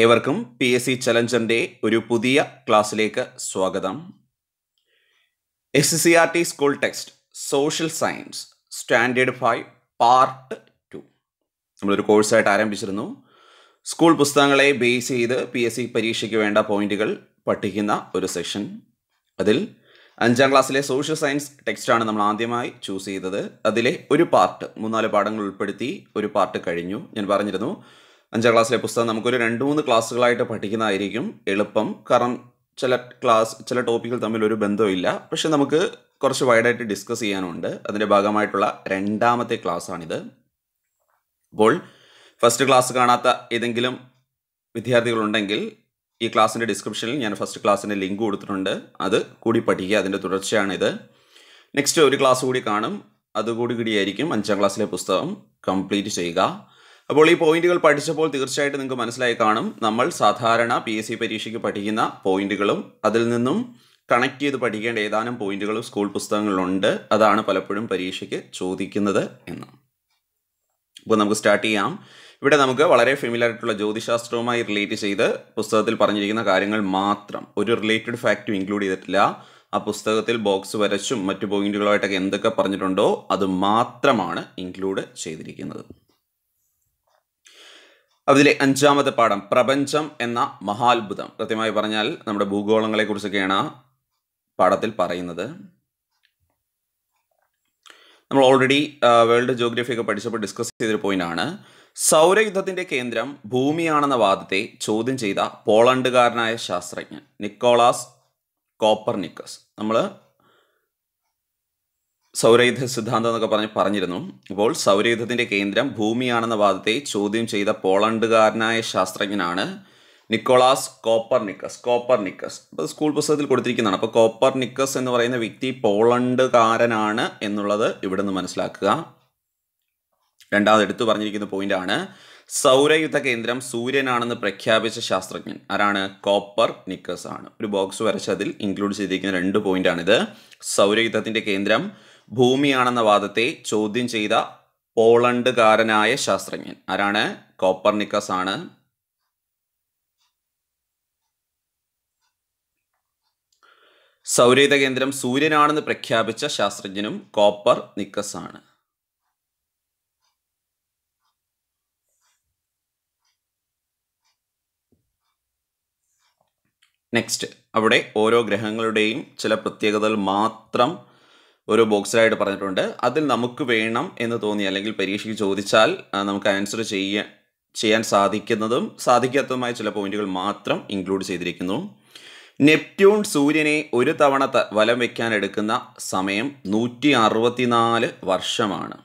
ഏവർക്കും P S C ചലഞ്ചറിൻ്റെ ഒരു പുതിയ ക്ലാസ്സിലേക്ക് സ്വാഗതം S C R T school text social science standard five part two നമ്മളൊരു കോഴ്സായിട്ട് ആരംഭിച്ചിരുന്നു സ്കൂൾ പുസ്തകങ്ങളെ ബേസ് ചെയ്ത് പി എസ് സി പരീക്ഷയ്ക്ക് വേണ്ട പോയിന്റുകൾ പഠിക്കുന്ന ഒരു സെഷൻ അതിൽ അഞ്ചാം ക്ലാസ്സിലെ സോഷ്യൽ സയൻസ് ടെക്സ്റ്റാണ് നമ്മൾ ആദ്യമായി ചൂസ് ചെയ്തത് അതിലെ ഒരു പാർട്ട് മൂന്നാല് പാഠങ്ങൾ ഉൾപ്പെടുത്തി ഒരു പാർട്ട് കഴിഞ്ഞു ഞാൻ പറഞ്ഞിരുന്നു അഞ്ചാം ക്ലാസ്സിലെ പുസ്തകം നമുക്കൊരു രണ്ട് മൂന്ന് ക്ലാസ്സുകളായിട്ട് പഠിക്കുന്നതായിരിക്കും എളുപ്പം കാരണം ചില ക്ലാസ് ചില ടോപ്പിക്കുകൾ തമ്മിൽ ഒരു ബന്ധമില്ല പക്ഷെ നമുക്ക് കുറച്ച് വൈഡായിട്ട് ഡിസ്കസ് ചെയ്യാനുണ്ട് അതിൻ്റെ ഭാഗമായിട്ടുള്ള രണ്ടാമത്തെ ക്ലാസ്സാണിത് അപ്പോൾ ഫസ്റ്റ് ക്ലാസ് കാണാത്ത ഏതെങ്കിലും വിദ്യാർത്ഥികളുണ്ടെങ്കിൽ ഈ ക്ലാസ്സിൻ്റെ ഡിസ്ക്രിപ്ഷനിൽ ഞാൻ ഫസ്റ്റ് ക്ലാസ്സിൻ്റെ ലിങ്ക് കൊടുത്തിട്ടുണ്ട് അത് കൂടി പഠിക്കുക അതിൻ്റെ തുടർച്ചയാണിത് നെക്സ്റ്റ് ഒരു ക്ലാസ് കൂടി കാണും അതുകൂടി കൂടിയായിരിക്കും അഞ്ചാം ക്ലാസ്സിലെ പുസ്തകം കംപ്ലീറ്റ് ചെയ്യുക അപ്പോൾ ഈ പോയിന്റുകൾ പഠിച്ചപ്പോൾ തീർച്ചയായിട്ടും നിങ്ങൾക്ക് മനസ്സിലായി കാണും നമ്മൾ സാധാരണ പി എസ് സി പരീക്ഷയ്ക്ക് പഠിക്കുന്ന പോയിന്റുകളും അതിൽ നിന്നും കണക്ട് ചെയ്ത് പഠിക്കേണ്ട ഏതാനും പോയിന്റുകളും സ്കൂൾ പുസ്തകങ്ങളിലുണ്ട് അതാണ് പലപ്പോഴും പരീക്ഷയ്ക്ക് ചോദിക്കുന്നത് എന്ന് അപ്പോൾ നമുക്ക് സ്റ്റാർട്ട് ചെയ്യാം ഇവിടെ നമുക്ക് വളരെ ഫെമിലർ ആയിട്ടുള്ള ജ്യോതിശാസ്ത്രവുമായി റിലേറ്റ് ചെയ്ത് പുസ്തകത്തിൽ പറഞ്ഞിരിക്കുന്ന കാര്യങ്ങൾ മാത്രം ഒരു റിലേറ്റഡ് ഫാക്റ്റും ഇൻക്ലൂഡ് ചെയ്തിട്ടില്ല ആ പുസ്തകത്തിൽ ബോക്സ് വരച്ചും മറ്റു പോയിന്റുകളുമായിട്ടൊക്കെ എന്തൊക്കെ പറഞ്ഞിട്ടുണ്ടോ അത് മാത്രമാണ് ഇൻക്ലൂഡ് ചെയ്തിരിക്കുന്നത് അതിലെ അഞ്ചാമത്തെ പാഠം പ്രപഞ്ചം എന്ന മഹാത്ഭുതം കൃത്യമായി പറഞ്ഞാൽ നമ്മുടെ കുറിച്ചൊക്കെയാണ് പാഠത്തിൽ പറയുന്നത് നമ്മൾ ഓൾറെഡി വേൾഡ് ജോഗ്രഫി ഒക്കെ പഠിച്ചപ്പോൾ ഡിസ്കസ് ചെയ്തൊരു പോയിന്റാണ് സൗരയുദ്ധത്തിന്റെ കേന്ദ്രം ഭൂമിയാണെന്ന വാദത്തെ ചോദ്യം ചെയ്ത പോളണ്ടുകാരനായ ശാസ്ത്രജ്ഞൻ നിക്കോളാസ് കോപ്പർനിക്കസ് നമ്മൾ സൗരയുധ സിദ്ധാന്തം എന്നൊക്കെ പറഞ്ഞ് പറഞ്ഞിരുന്നു അപ്പോൾ സൗരയുധത്തിൻ്റെ കേന്ദ്രം ഭൂമിയാണെന്ന വാദത്തെ ചോദ്യം ചെയ്ത പോളണ്ടുകാരനായ ശാസ്ത്രജ്ഞനാണ് നിക്കോളാസ് കോപ്പർനിക്കസ് കോപ്പർനിക്കസ് അപ്പോൾ സ്കൂൾ പുസ്തകത്തിൽ കൊടുത്തിരിക്കുന്നതാണ് അപ്പോൾ കോപ്പർനിക്കസ് എന്ന് പറയുന്ന വ്യക്തി പോളണ്ടുകാരനാണ് എന്നുള്ളത് ഇവിടെ നിന്ന് മനസ്സിലാക്കുക രണ്ടാമത് എടുത്തു പറഞ്ഞിരിക്കുന്ന പോയിന്റാണ് സൗരയുദ്ധ കേന്ദ്രം സൂര്യനാണെന്ന് പ്രഖ്യാപിച്ച ശാസ്ത്രജ്ഞൻ ആരാണ് കോപ്പർ നിക്കസ് ആണ് ഒരു ബോക്സ് വരച്ചതിൽ ഇൻക്ലൂഡ് ചെയ്തിരിക്കുന്ന രണ്ട് ആണിത് സൗരയുദ്ധത്തിന്റെ കേന്ദ്രം ഭൂമിയാണെന്ന വാദത്തെ ചോദ്യം ചെയ്ത പോളണ്ടുകാരനായ ശാസ്ത്രജ്ഞൻ ആരാണ് കോപ്പർനിക്കസ് ആണ് സൗരയുധ കേന്ദ്രം സൂര്യനാണെന്ന് പ്രഖ്യാപിച്ച ശാസ്ത്രജ്ഞനും കോപ്പർ നിക്കസ് ആണ് നെക്സ്റ്റ് അവിടെ ഓരോ ഗ്രഹങ്ങളുടെയും ചില പ്രത്യേകതകൾ മാത്രം ഒരു ബോക്സിലായിട്ട് പറഞ്ഞിട്ടുണ്ട് അതിൽ നമുക്ക് വേണം എന്ന് തോന്നി അല്ലെങ്കിൽ പരീക്ഷയ്ക്ക് ചോദിച്ചാൽ നമുക്ക് ആൻസർ ചെയ്യ ചെയ്യാൻ സാധിക്കുന്നതും സാധിക്കാത്തതുമായ ചില പോയിന്റുകൾ മാത്രം ഇൻക്ലൂഡ് ചെയ്തിരിക്കുന്നു നെപ്റ്റ്യൂൺ സൂര്യനെ ഒരു തവണ വലം വയ്ക്കാൻ എടുക്കുന്ന സമയം നൂറ്റി അറുപത്തിനാല് വർഷമാണ്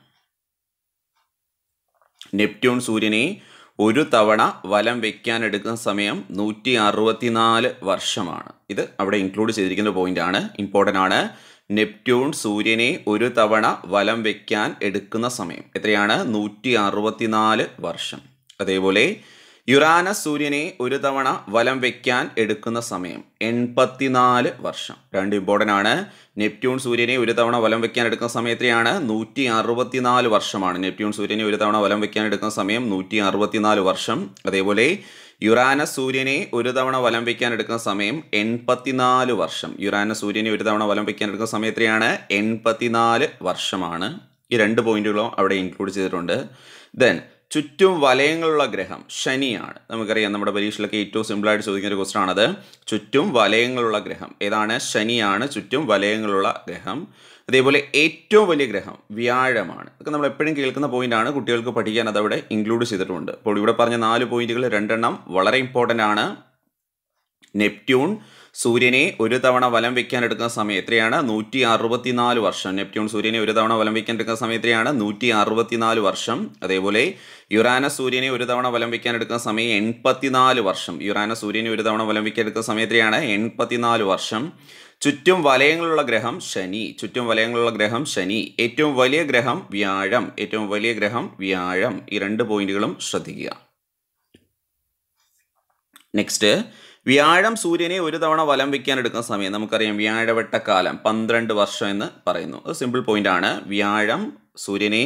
നെപ്റ്റ്യൂൺ സൂര്യനെ ഒരു തവണ വലം വയ്ക്കാൻ എടുക്കുന്ന സമയം നൂറ്റി അറുപത്തിനാല് വർഷമാണ് ഇത് അവിടെ ഇൻക്ലൂഡ് ചെയ്തിരിക്കുന്ന പോയിന്റ് ആണ് ഇമ്പോർട്ടൻ്റ് ആണ് നെപ്റ്റ്യൂൺ സൂര്യനെ ഒരു തവണ വലം വയ്ക്കാൻ എടുക്കുന്ന സമയം എത്രയാണ് നൂറ്റി അറുപത്തിനാല് വർഷം അതേപോലെ യുറാനസ് സൂര്യനെ ഒരു തവണ വലം വയ്ക്കാൻ എടുക്കുന്ന സമയം എൺപത്തിനാല് വർഷം രണ്ട് ഇമ്പോർട്ടൻ്റ് ആണ് നെപ്റ്റ്യൂൺ സൂര്യനെ ഒരു തവണ വലം വയ്ക്കാൻ എടുക്കുന്ന സമയത്തെയാണ് നൂറ്റി അറുപത്തിനാല് വർഷമാണ് നെപ്റ്റ്യൂൺ സൂര്യനെ ഒരു തവണ വലം വയ്ക്കാൻ എടുക്കുന്ന സമയം നൂറ്റി അറുപത്തിനാല് വർഷം അതേപോലെ യുറാന സൂര്യനെ ഒരു തവണ വലം വയ്ക്കാൻ എടുക്കുന്ന സമയം എൺപത്തിനാല് വർഷം യുറാന സൂര്യനെ ഒരു തവണ വലം വയ്ക്കാൻ എടുക്കുന്ന സമയം എത്രയാണ് എൺപത്തിനാല് വർഷമാണ് ഈ രണ്ട് പോയിന്റുകളും അവിടെ ഇൻക്ലൂഡ് ചെയ്തിട്ടുണ്ട് ദെൻ ചുറ്റും വലയങ്ങളുള്ള ഗ്രഹം ശനിയാണ് നമുക്കറിയാം നമ്മുടെ പരീക്ഷയിലൊക്കെ ഏറ്റവും സിമ്പിളായിട്ട് ചോദിക്കുന്ന ഒരു ക്വസ്റ്റൻ ആണത് ചുറ്റും വലയങ്ങളുള്ള ഗ്രഹം ഏതാണ് ശനിയാണ് ചുറ്റും വലയങ്ങളുള്ള ഗ്രഹം അതേപോലെ ഏറ്റവും വലിയ ഗ്രഹം വ്യാഴമാണ് ഇതൊക്കെ നമ്മൾ എപ്പോഴും കേൾക്കുന്ന പോയിന്റാണ് കുട്ടികൾക്ക് പഠിക്കാൻ അതവിടെ ഇൻക്ലൂഡ് ചെയ്തിട്ടുണ്ട് അപ്പോൾ ഇവിടെ പറഞ്ഞ നാല് പോയിന്റുകൾ രണ്ടെണ്ണം വളരെ ഇമ്പോർട്ടൻ്റ് ആണ് നെപ്റ്റ്യൂൺ സൂര്യനെ ഒരു തവണ വലം വയ്ക്കാൻ എടുക്കുന്ന സമയം എത്രയാണ് നൂറ്റി അറുപത്തിനാല് വർഷം നെപ്റ്റ്യൂൺ സൂര്യനെ ഒരു തവണ വലം വയ്ക്കാൻ എടുക്കുന്ന സമയം എത്രയാണ് നൂറ്റി അറുപത്തിനാല് വർഷം അതേപോലെ യുറാനസ് സൂര്യനെ ഒരു തവണ വലം വയ്ക്കാൻ എടുക്കുന്ന സമയം എൺപത്തിനാല് വർഷം യുറാനസ് സൂര്യനെ ഒരു തവണ വലം വയ്ക്കാൻ എടുക്കുന്ന സമയം എത്രയാണ് എൺപത്തിനാല് വർഷം ചുറ്റും വലയങ്ങളുള്ള ഗ്രഹം ശനി ചുറ്റും വലയങ്ങളുള്ള ഗ്രഹം ശനി ഏറ്റവും വലിയ ഗ്രഹം വ്യാഴം ഏറ്റവും വലിയ ഗ്രഹം വ്യാഴം ഈ രണ്ട് പോയിന്റുകളും ശ്രദ്ധിക്കുക നെക്സ്റ്റ് വ്യാഴം സൂര്യനെ ഒരു തവണ വലം വയ്ക്കാൻ എടുക്കുന്ന സമയം നമുക്കറിയാം കാലം പന്ത്രണ്ട് വർഷം എന്ന് പറയുന്നു അത് സിമ്പിൾ പോയിന്റ് ആണ് വ്യാഴം സൂര്യനെ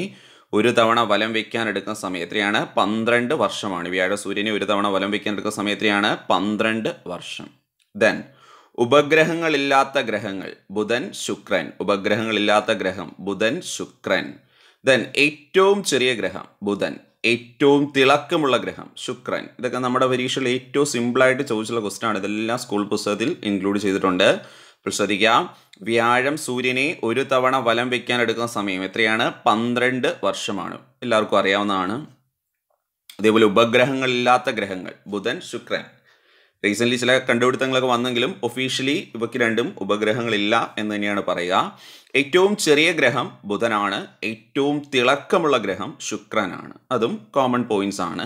ഒരു തവണ വലം വയ്ക്കാൻ എടുക്കുന്ന സമയം എത്രയാണ് പന്ത്രണ്ട് വർഷമാണ് വ്യാഴ സൂര്യനെ ഒരു തവണ വലം വയ്ക്കാൻ എടുക്കുന്ന സമയം എത്രയാണ് പന്ത്രണ്ട് വർഷം ദെൻ ഉപഗ്രഹങ്ങളില്ലാത്ത ഗ്രഹങ്ങൾ ബുധൻ ശുക്രൻ ഉപഗ്രഹങ്ങളില്ലാത്ത ഗ്രഹം ബുധൻ ശുക്രൻ ദെൻ ഏറ്റവും ചെറിയ ഗ്രഹം ബുധൻ ഏറ്റവും തിളക്കമുള്ള ഗ്രഹം ശുക്രൻ ഇതൊക്കെ നമ്മുടെ പരീക്ഷയിൽ ഏറ്റവും സിമ്പിളായിട്ട് ചോദിച്ചുള്ള ക്വസ്റ്റൻ ആണ് ഇതെല്ലാം സ്കൂൾ പുസ്തകത്തിൽ ഇൻക്ലൂഡ് ചെയ്തിട്ടുണ്ട് അപ്പോൾ ശ്രദ്ധിക്കാം വ്യാഴം സൂര്യനെ ഒരു തവണ വലം വയ്ക്കാൻ എടുക്കുന്ന സമയം എത്രയാണ് പന്ത്രണ്ട് വർഷമാണ് എല്ലാവർക്കും അറിയാവുന്നതാണ് അതേപോലെ ഉപഗ്രഹങ്ങളില്ലാത്ത ഗ്രഹങ്ങൾ ബുധൻ ശുക്രൻ റീസെൻ്റ്ലി ചില കണ്ടുപിടുത്തങ്ങളൊക്കെ വന്നെങ്കിലും ഒഫീഷ്യലി ഇവയ്ക്ക് രണ്ടും ഉപഗ്രഹങ്ങളില്ല എന്ന് തന്നെയാണ് പറയുക ഏറ്റവും ചെറിയ ഗ്രഹം ബുധനാണ് ഏറ്റവും തിളക്കമുള്ള ഗ്രഹം ശുക്രനാണ് അതും കോമൺ പോയിന്റ്സ് ആണ്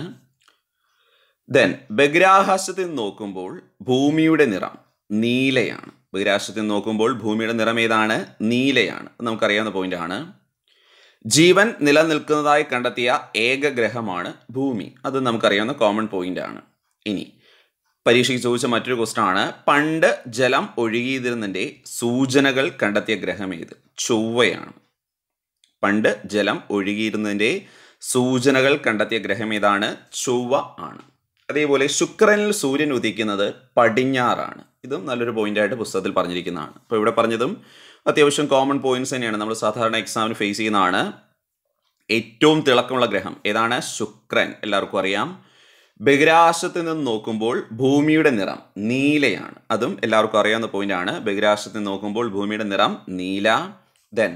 ദെൻ ബഹിരാകാശത്തിൽ നോക്കുമ്പോൾ ഭൂമിയുടെ നിറം നീലയാണ് ബഹിരാകാശത്തിൽ നോക്കുമ്പോൾ ഭൂമിയുടെ നിറം ഏതാണ് നീലയാണ് നമുക്കറിയാവുന്ന പോയിന്റ് ആണ് ജീവൻ നിലനിൽക്കുന്നതായി കണ്ടെത്തിയ ഏക ഗ്രഹമാണ് ഭൂമി അത് നമുക്കറിയാവുന്ന കോമൺ പോയിന്റ് ആണ് ഇനി പരീക്ഷയ്ക്ക് ചോദിച്ച മറ്റൊരു ക്വസ്റ്റൻ ആണ് പണ്ട് ജലം ഒഴുകിയതിരുന്നതിൻ്റെ സൂചനകൾ കണ്ടെത്തിയ ഗ്രഹം ഏത് ചൊവ്വയാണ് പണ്ട് ജലം ഒഴുകിയിരുന്നതിൻ്റെ സൂചനകൾ കണ്ടെത്തിയ ഗ്രഹം ഏതാണ് ചൊവ്വ ആണ് അതേപോലെ ശുക്രനിൽ സൂര്യൻ ഉദിക്കുന്നത് പടിഞ്ഞാറാണ് ഇതും നല്ലൊരു പോയിന്റായിട്ട് പുസ്തകത്തിൽ പറഞ്ഞിരിക്കുന്നതാണ് അപ്പോൾ ഇവിടെ പറഞ്ഞതും അത്യാവശ്യം കോമൺ പോയിന്റ്സ് തന്നെയാണ് നമ്മൾ സാധാരണ എക്സാമിന് ഫേസ് ചെയ്യുന്നതാണ് ഏറ്റവും തിളക്കമുള്ള ഗ്രഹം ഏതാണ് ശുക്രൻ എല്ലാവർക്കും അറിയാം ബഹിരാകാശത്ത് നിന്ന് നോക്കുമ്പോൾ ഭൂമിയുടെ നിറം നീലയാണ് അതും എല്ലാവർക്കും അറിയാവുന്ന പോയിന്റാണ് ബഹിരാകാശത്ത് നിന്ന് നോക്കുമ്പോൾ ഭൂമിയുടെ നിറം നീല ദെൻ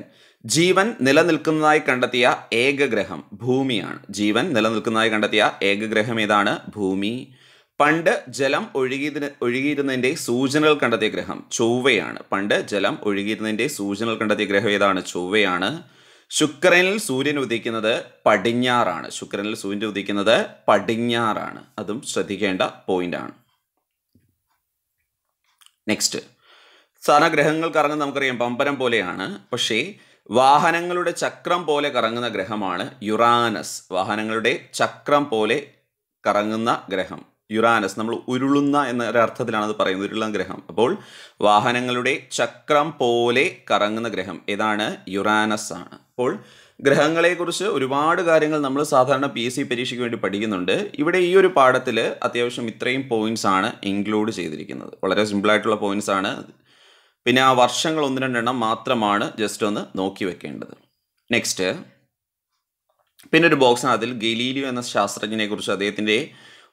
ജീവൻ നിലനിൽക്കുന്നതായി കണ്ടെത്തിയ ഏകഗ്രഹം ഭൂമിയാണ് ജീവൻ നിലനിൽക്കുന്നതായി കണ്ടെത്തിയ ഏകഗ്രഹം ഏതാണ് ഭൂമി പണ്ട് ജലം ഒഴുകിയതിന് ഒഴുകിയിരുന്നതിൻ്റെ സൂചനകൾ കണ്ടെത്തിയ ഗ്രഹം ചൊവ്വയാണ് പണ്ട് ജലം ഒഴുകിയിരുന്നതിൻ്റെ സൂചനകൾ കണ്ടെത്തിയ ഗ്രഹം ഏതാണ് ചൊവ്വയാണ് ശുക്രനിൽ സൂര്യൻ ഉദിക്കുന്നത് പടിഞ്ഞാറാണ് ശുക്രനിൽ സൂര്യൻ ഉദിക്കുന്നത് പടിഞ്ഞാറാണ് അതും ശ്രദ്ധിക്കേണ്ട പോയിന്റാണ് നെക്സ്റ്റ് സാധാരണ ഗ്രഹങ്ങൾ കറങ്ങുന്നത് നമുക്കറിയാം പമ്പരം പോലെയാണ് പക്ഷേ വാഹനങ്ങളുടെ ചക്രം പോലെ കറങ്ങുന്ന ഗ്രഹമാണ് യുറാനസ് വാഹനങ്ങളുടെ ചക്രം പോലെ കറങ്ങുന്ന ഗ്രഹം യുറാനസ് നമ്മൾ ഉരുളുന്ന എന്ന ഒരർത്ഥത്തിലാണ് അത് പറയുന്നത് ഉരുളുന്ന ഗ്രഹം അപ്പോൾ വാഹനങ്ങളുടെ ചക്രം പോലെ കറങ്ങുന്ന ഗ്രഹം ഏതാണ് യുറാനസ് ആണ് അപ്പോൾ ഗ്രഹങ്ങളെക്കുറിച്ച് ഒരുപാട് കാര്യങ്ങൾ നമ്മൾ സാധാരണ പി എസ് സി പരീക്ഷയ്ക്ക് വേണ്ടി പഠിക്കുന്നുണ്ട് ഇവിടെ ഈ ഒരു പാഠത്തിൽ അത്യാവശ്യം ഇത്രയും പോയിന്റ്സ് ആണ് ഇൻക്ലൂഡ് ചെയ്തിരിക്കുന്നത് വളരെ സിമ്പിളായിട്ടുള്ള പോയിന്റ്സ് ആണ് പിന്നെ ആ വർഷങ്ങൾ ഒന്ന് രണ്ടെണ്ണം മാത്രമാണ് ജസ്റ്റ് ഒന്ന് നോക്കി വെക്കേണ്ടത് നെക്സ്റ്റ് പിന്നെ ഒരു ബോക്സിനകത്തിൽ ഗലീലിയോ എന്ന ശാസ്ത്രജ്ഞനെക്കുറിച്ച് അദ്ദേഹത്തിൻ്റെ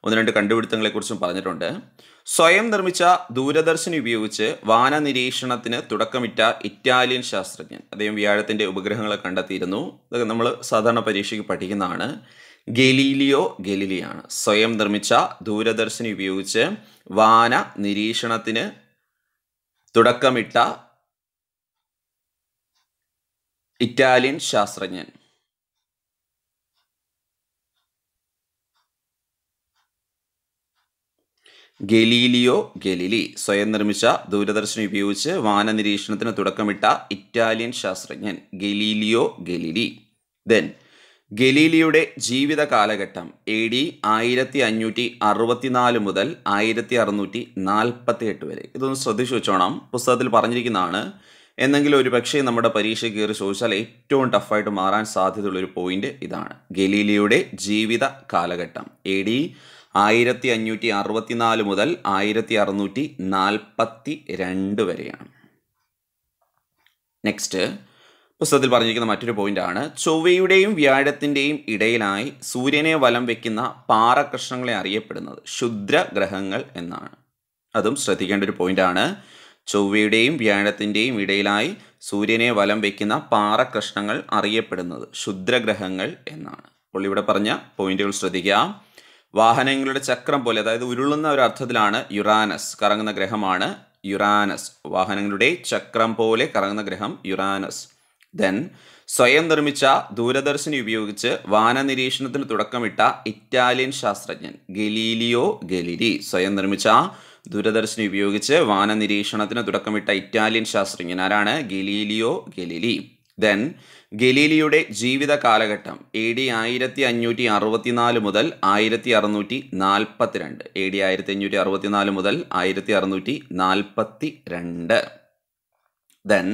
ഒന്ന് രണ്ട് കണ്ടുപിടുത്തങ്ങളെക്കുറിച്ചും പറഞ്ഞിട്ടുണ്ട് സ്വയം നിർമ്മിച്ച ദൂരദർശിനി ഉപയോഗിച്ച് വാനനിരീക്ഷണത്തിന് തുടക്കമിട്ട ഇറ്റാലിയൻ ശാസ്ത്രജ്ഞൻ അദ്ദേഹം വ്യാഴത്തിൻ്റെ ഉപഗ്രഹങ്ങളെ കണ്ടെത്തിയിരുന്നു ഇതൊക്കെ നമ്മൾ സാധാരണ പരീക്ഷയ്ക്ക് പഠിക്കുന്നതാണ് ഗലീലിയോ ഗലീലിയാണ് സ്വയം നിർമ്മിച്ച ദൂരദർശിനി ഉപയോഗിച്ച് വാന നിരീക്ഷണത്തിന് തുടക്കമിട്ട ഇറ്റാലിയൻ ശാസ്ത്രജ്ഞൻ ഗലീലിയോ ഗലീലി സ്വയം നിർമ്മിച്ച ദൂരദർശനം ഉപയോഗിച്ച് വാനനിരീക്ഷണത്തിന് തുടക്കമിട്ട ഇറ്റാലിയൻ ശാസ്ത്രജ്ഞൻ ഗലീലിയോ ഗലീലി ദെൻ ഗലീലിയുടെ ജീവിത കാലഘട്ടം എ ഡി ആയിരത്തി അഞ്ഞൂറ്റി അറുപത്തിനാല് മുതൽ ആയിരത്തി അറുന്നൂറ്റി നാൽപ്പത്തി എട്ട് വരെ ഇതൊന്ന് ശ്രദ്ധിച്ചു വെച്ചോണം പുസ്തകത്തിൽ പറഞ്ഞിരിക്കുന്നതാണ് എന്നെങ്കിലും ഒരു പക്ഷേ നമ്മുടെ പരീക്ഷ കയറി ചോദിച്ചാൽ ഏറ്റവും ടഫായിട്ട് മാറാൻ സാധ്യതയുള്ളൊരു പോയിന്റ് ഇതാണ് ഗലീലിയുടെ ജീവിത കാലഘട്ടം എ ഡി ആയിരത്തി അഞ്ഞൂറ്റി അറുപത്തിനാല് മുതൽ ആയിരത്തി അറുന്നൂറ്റി നാൽപ്പത്തി രണ്ട് വരെയാണ് നെക്സ്റ്റ് പുസ്തകത്തിൽ പറഞ്ഞിരിക്കുന്ന മറ്റൊരു ആണ് ചൊവ്വയുടെയും വ്യാഴത്തിൻ്റെയും ഇടയിലായി സൂര്യനെ വലം വയ്ക്കുന്ന പാറകൃഷ്ണങ്ങളെ അറിയപ്പെടുന്നത് ക്ഷുദ്രഗ്രഹങ്ങൾ എന്നാണ് അതും ശ്രദ്ധിക്കേണ്ട ഒരു ആണ് ചൊവ്വയുടെയും വ്യാഴത്തിൻ്റെയും ഇടയിലായി സൂര്യനെ വലം വയ്ക്കുന്ന പാറകൃഷ്ണങ്ങൾ അറിയപ്പെടുന്നത് ക്ഷുദ്രഗ്രഹങ്ങൾ എന്നാണ് അപ്പോൾ ഇവിടെ പറഞ്ഞ പോയിന്റുകൾ ശ്രദ്ധിക്കുക വാഹനങ്ങളുടെ ചക്രം പോലെ അതായത് ഉരുളുന്ന ഒരു അർത്ഥത്തിലാണ് യുറാനസ് കറങ്ങുന്ന ഗ്രഹമാണ് യുറാനസ് വാഹനങ്ങളുടെ ചക്രം പോലെ കറങ്ങുന്ന ഗ്രഹം യുറാനസ് ദെൻ സ്വയം നിർമ്മിച്ച ദൂരദർശിനി ഉപയോഗിച്ച് വാനനിരീക്ഷണത്തിന് തുടക്കമിട്ട ഇറ്റാലിയൻ ശാസ്ത്രജ്ഞൻ ഗലീലിയോ ഗലിലി സ്വയം നിർമ്മിച്ച ദൂരദർശിനി ഉപയോഗിച്ച് വാനനിരീക്ഷണത്തിന് തുടക്കമിട്ട ഇറ്റാലിയൻ ശാസ്ത്രജ്ഞൻ ആരാണ് ഗലീലിയോ ഗലിലി ദെൻ ഗലീലിയുടെ ജീവിത കാലഘട്ടം എ ഡി ആയിരത്തി അഞ്ഞൂറ്റി അറുപത്തിനാല് മുതൽ ആയിരത്തി അറുന്നൂറ്റി നാൽപ്പത്തി രണ്ട് എ ഡി ആയിരത്തി അഞ്ഞൂറ്റി അറുപത്തിനാല് മുതൽ ആയിരത്തി അറുന്നൂറ്റി നാൽപ്പത്തി രണ്ട് ദെൻ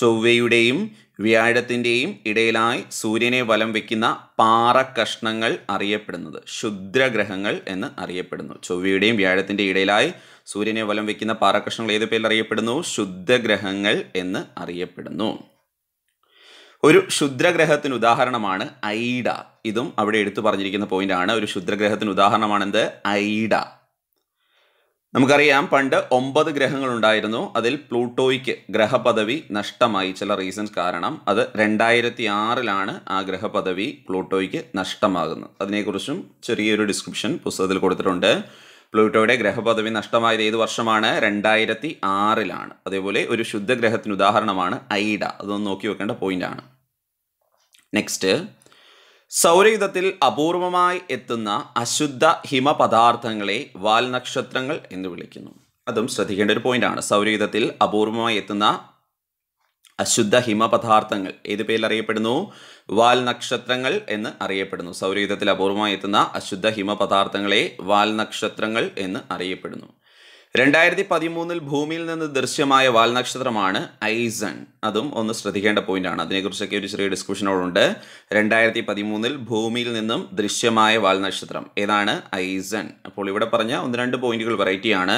ചൊവ്വയുടെയും വ്യാഴത്തിൻ്റെയും ഇടയിലായി സൂര്യനെ വലം വയ്ക്കുന്ന പാറ കഷ്ണങ്ങൾ അറിയപ്പെടുന്നത് ക്ഷുദ്രഗ്രഹങ്ങൾ എന്ന് അറിയപ്പെടുന്നു ചൊവ്വയുടെയും വ്യാഴത്തിൻ്റെ ഇടയിലായി സൂര്യനെ വലം വയ്ക്കുന്ന പാറ കഷ്ണങ്ങൾ ഏത് പേരിൽ അറിയപ്പെടുന്നു ശുദ്ധഗ്രഹങ്ങൾ എന്ന് അറിയപ്പെടുന്നു ഒരു ക്ഷുദ്രഗ്രഹത്തിന് ഉദാഹരണമാണ് ഐഡ ഇതും അവിടെ എടുത്തു പറഞ്ഞിരിക്കുന്ന പോയിന്റാണ് ഒരു ക്ഷുദ്രഗ്രഹത്തിന് ഉദാഹരണമാണെന്ത് ഐഡ നമുക്കറിയാം പണ്ട് ഒമ്പത് ഗ്രഹങ്ങൾ ഉണ്ടായിരുന്നു അതിൽ പ്ലൂട്ടോയ്ക്ക് ഗ്രഹപദവി നഷ്ടമായി ചില റീസൺസ് കാരണം അത് രണ്ടായിരത്തി ആറിലാണ് ആ ഗ്രഹപദവി പ്ലൂട്ടോയ്ക്ക് നഷ്ടമാകുന്നത് അതിനെക്കുറിച്ചും ചെറിയൊരു ഡിസ്ക്രിപ്ഷൻ പുസ്തകത്തിൽ കൊടുത്തിട്ടുണ്ട് പ്ലൂട്ടോയുടെ ഗ്രഹപദവി നഷ്ടമായത് ഏത് വർഷമാണ് രണ്ടായിരത്തി ആറിലാണ് അതേപോലെ ഒരു ശുദ്ധഗ്രഹത്തിന് ഉദാഹരണമാണ് ഐഡ അതൊന്ന് നോക്കി വെക്കേണ്ട പോയിന്റാണ് നെക്സ്റ്റ് സൗരയുധത്തിൽ അപൂർവമായി എത്തുന്ന അശുദ്ധ ഹിമപദാർത്ഥങ്ങളെ വാൽനക്ഷത്രങ്ങൾ എന്ന് വിളിക്കുന്നു അതും ശ്രദ്ധിക്കേണ്ട ഒരു പോയിന്റാണ് സൗരയുധത്തിൽ അപൂർവമായി എത്തുന്ന അശുദ്ധ ഹിമപദാർത്ഥങ്ങൾ ഏത് പേരിൽ അറിയപ്പെടുന്നു വാൽ നക്ഷത്രങ്ങൾ എന്ന് അറിയപ്പെടുന്നു സൗരയുധത്തിൽ അപൂർവമായി എത്തുന്ന അശുദ്ധ ഹിമപദാർത്ഥങ്ങളെ വാൽ നക്ഷത്രങ്ങൾ എന്ന് അറിയപ്പെടുന്നു രണ്ടായിരത്തി പതിമൂന്നിൽ ഭൂമിയിൽ നിന്ന് ദൃശ്യമായ വാൽനക്ഷത്രമാണ് ഐസൺ അതും ഒന്ന് ശ്രദ്ധിക്കേണ്ട പോയിന്റാണ് അതിനെക്കുറിച്ചൊക്കെ ഒരു ചെറിയ ഡിസ്കഷനോടുണ്ട് രണ്ടായിരത്തി പതിമൂന്നിൽ ഭൂമിയിൽ നിന്നും ദൃശ്യമായ വാൽനക്ഷത്രം ഏതാണ് ഐസൺ അപ്പോൾ ഇവിടെ പറഞ്ഞ ഒന്ന് രണ്ട് പോയിന്റുകൾ വെറൈറ്റിയാണ്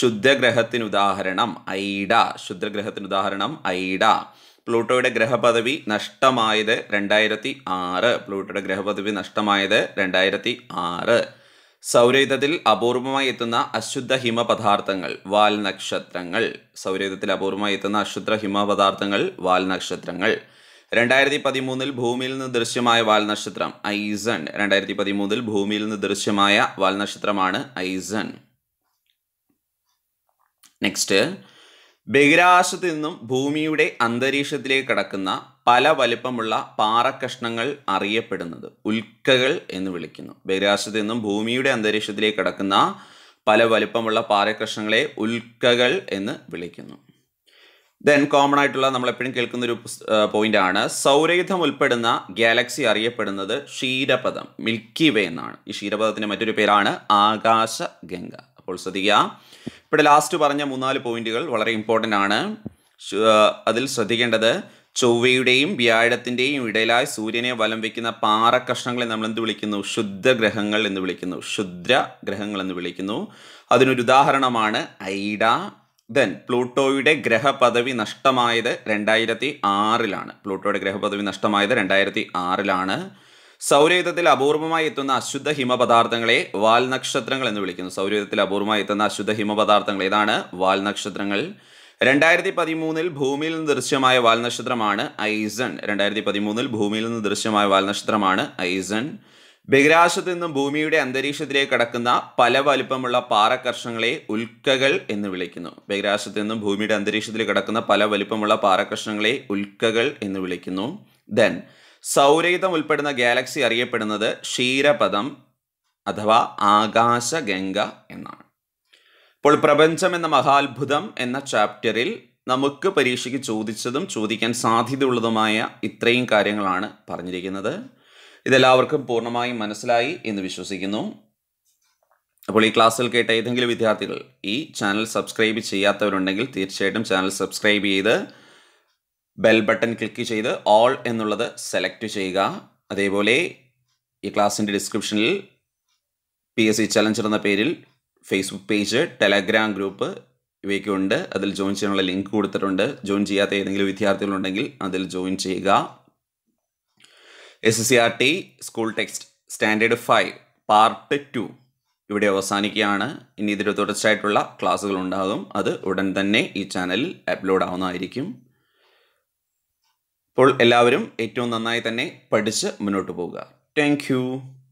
ശുദ്ധഗ്രഹത്തിന് ഉദാഹരണം ഐഡ ശുദ്ധഗ്രഹത്തിന് ഉദാഹരണം ഐഡ പ്ലൂട്ടോയുടെ ഗ്രഹപദവി നഷ്ടമായത് രണ്ടായിരത്തി ആറ് പ്ലൂട്ടോയുടെ ഗ്രഹപദവി നഷ്ടമായത് രണ്ടായിരത്തി ആറ് സൗരയുധത്തിൽ അപൂർവമായി എത്തുന്ന അശുദ്ധ ഹിമ പദാർത്ഥങ്ങൾ വാൽ നക്ഷത്രങ്ങൾ സൗരയുധത്തിൽ അപൂർവമായി എത്തുന്ന അശുദ്ധ ഹിമ പദാർത്ഥങ്ങൾ വാൽ നക്ഷത്രങ്ങൾ രണ്ടായിരത്തി പതിമൂന്നിൽ ഭൂമിയിൽ നിന്ന് ദൃശ്യമായ വാൽ നക്ഷത്രം ഐസൺ രണ്ടായിരത്തി പതിമൂന്നിൽ ഭൂമിയിൽ നിന്ന് ദൃശ്യമായ വാൽ നക്ഷത്രമാണ് ഐസൺ നെക്സ്റ്റ് ബഹിരാകാശത്തു നിന്നും ഭൂമിയുടെ അന്തരീക്ഷത്തിലേക്ക് കടക്കുന്ന പല വലിപ്പമുള്ള പാറക്കഷ്ണങ്ങൾ അറിയപ്പെടുന്നത് ഉൽക്കകൾ എന്ന് വിളിക്കുന്നു ബഹിരാകാശത്ത് നിന്നും ഭൂമിയുടെ അന്തരീക്ഷത്തിലേക്ക് കടക്കുന്ന പല വലിപ്പമുള്ള പാറക്കഷ്ണങ്ങളെ ഉൽക്കകൾ എന്ന് വിളിക്കുന്നു ദെൻ കോമൺ ആയിട്ടുള്ള നമ്മൾ എപ്പോഴും കേൾക്കുന്ന ഒരു പോയിന്റ് ആണ് സൗരയുധം ഉൾപ്പെടുന്ന ഗാലക്സി അറിയപ്പെടുന്നത് ക്ഷീരപഥം മിൽക്കി വേ എന്നാണ് ഈ ക്ഷീരപഥത്തിന്റെ മറ്റൊരു പേരാണ് ആകാശ ഗംഗ അപ്പോൾ ശ്രദ്ധിക്കുക ഇവിടെ ലാസ്റ്റ് പറഞ്ഞ മൂന്നാല് പോയിന്റുകൾ വളരെ ഇമ്പോർട്ടൻ്റ് ആണ് അതിൽ ശ്രദ്ധിക്കേണ്ടത് ചൊവ്വയുടെയും വ്യാഴത്തിൻ്റെയും ഇടയിലായി സൂര്യനെ വലം വയ്ക്കുന്ന കഷ്ണങ്ങളെ നമ്മൾ എന്ത് വിളിക്കുന്നു ഗ്രഹങ്ങൾ എന്ന് വിളിക്കുന്നു ക്ഷുദ്ര ഗ്രഹങ്ങൾ എന്ന് വിളിക്കുന്നു അതിനൊരു ഉദാഹരണമാണ് ഐഡ ദെൻ പ്ലൂട്ടോയുടെ ഗ്രഹപദവി നഷ്ടമായത് രണ്ടായിരത്തി ആറിലാണ് പ്ലൂട്ടോയുടെ ഗ്രഹപദവി നഷ്ടമായത് രണ്ടായിരത്തി ആറിലാണ് സൗരയുധത്തിൽ അപൂർവമായി എത്തുന്ന അശുദ്ധ ഹിമപദാർത്ഥങ്ങളെ വാൽ നക്ഷത്രങ്ങൾ എന്ന് വിളിക്കുന്നു സൗരയുധത്തിൽ അപൂർവമായി എത്തുന്ന അശുദ്ധ ഹിമപദാർത്ഥങ്ങൾ ഏതാണ് വാൽ നക്ഷത്രങ്ങൾ രണ്ടായിരത്തി പതിമൂന്നിൽ ഭൂമിയിൽ നിന്ന് ദൃശ്യമായ വാൽനക്ഷത്രമാണ് ഐസൺ രണ്ടായിരത്തി പതിമൂന്നിൽ ഭൂമിയിൽ നിന്ന് ദൃശ്യമായ വാൽനക്ഷത്രമാണ് ഐസൺ ബഹിരാശത്തു നിന്നും ഭൂമിയുടെ അന്തരീക്ഷത്തിലേക്ക് കടക്കുന്ന പല വലുപ്പമുള്ള പാറക്കർഷങ്ങളെ ഉൽക്കകൾ എന്ന് വിളിക്കുന്നു ബഹിരാശത്തു നിന്നും ഭൂമിയുടെ അന്തരീക്ഷത്തിൽ കടക്കുന്ന പല വലുപ്പമുള്ള പാറക്കർഷങ്ങളെ ഉൽക്കകൾ എന്ന് വിളിക്കുന്നു ദെൻ സൗരയുധം ഉൾപ്പെടുന്ന ഗാലക്സി അറിയപ്പെടുന്നത് ക്ഷീരപഥം അഥവാ ആകാശഗംഗ എന്നാണ് അപ്പോൾ പ്രപഞ്ചം എന്ന മഹാത്ഭുതം എന്ന ചാപ്റ്ററിൽ നമുക്ക് പരീക്ഷയ്ക്ക് ചോദിച്ചതും ചോദിക്കാൻ സാധ്യതയുള്ളതുമായ ഇത്രയും കാര്യങ്ങളാണ് പറഞ്ഞിരിക്കുന്നത് ഇതെല്ലാവർക്കും പൂർണ്ണമായും മനസ്സിലായി എന്ന് വിശ്വസിക്കുന്നു അപ്പോൾ ഈ ക്ലാസ്സിൽ കേട്ട ഏതെങ്കിലും വിദ്യാർത്ഥികൾ ഈ ചാനൽ സബ്സ്ക്രൈബ് ചെയ്യാത്തവരുണ്ടെങ്കിൽ തീർച്ചയായിട്ടും ചാനൽ സബ്സ്ക്രൈബ് ചെയ്ത് ബെൽ ബട്ടൺ ക്ലിക്ക് ചെയ്ത് ഓൾ എന്നുള്ളത് സെലക്ട് ചെയ്യുക അതേപോലെ ഈ ക്ലാസ്സിൻ്റെ ഡിസ്ക്രിപ്ഷനിൽ പി എസ് സി ചലഞ്ചർ എന്ന പേരിൽ ഫേസ്ബുക്ക് പേജ് ടെലഗ്രാം ഗ്രൂപ്പ് ഇവയൊക്കെ ഉണ്ട് അതിൽ ജോയിൻ ചെയ്യാനുള്ള ലിങ്ക് കൊടുത്തിട്ടുണ്ട് ജോയിൻ ചെയ്യാത്ത ഏതെങ്കിലും വിദ്യാർത്ഥികളുണ്ടെങ്കിൽ അതിൽ ജോയിൻ ചെയ്യുക S S C R T school text standard five part two ഇവിടെ അവസാനിക്കുകയാണ് ഇനി ഇതിൽ തുടർച്ചയായിട്ടുള്ള ക്ലാസ്സുകൾ ഉണ്ടാകും അത് ഉടൻ തന്നെ ഈ ചാനലിൽ അപ്ലോഡ് ആവുന്നതായിരിക്കും അപ്പോൾ എല്ലാവരും ഏറ്റവും നന്നായി തന്നെ പഠിച്ച് മുന്നോട്ട് പോവുക താങ്ക്